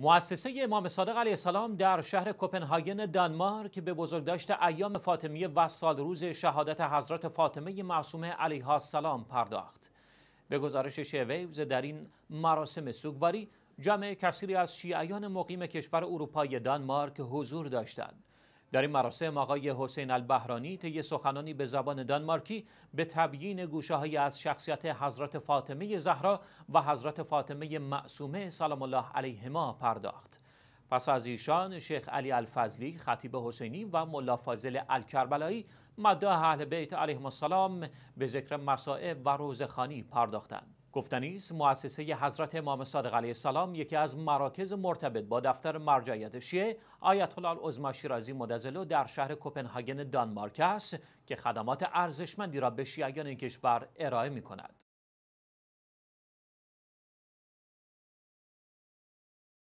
مؤسسه امام صادق علیه السلام در شهر کوپنهاگن دانمارک به بزرگداشت ایام فاطمیه و سال روز شهادت حضرت فاطمه معصومه علیها السلام پرداخت. به گزارش شویوز در این مراسم سوگواری جمع کثیری از شیعیان مقیم کشور اروپای دانمارک حضور داشتند. در این مراسم آقای حسین البهرانی طی سخنانی به زبان دانمارکی به تبیین گوشههایی از شخصیت حضرت فاطمه زهرا و حضرت فاطمه معصومه سلام الله علیهما پرداخت پس از ایشان شیخ علی الفضلی خطیب حسینی و ملا فاضل الکربلایی مداح اهل بیت علیهم السلام به ذکر مسائب و روزخانی پرداختند گفتنی است مؤسسه حضرت امام صادق علیه السلام یکی از مراکز مرتبط با دفتر مرجعیت شیعه آیت الله عظما شیرازی مدزلو در شهر کوپنهاگن دانمارک است که خدمات ارزشمندی را به شیعیان این کشور ارائه می کند.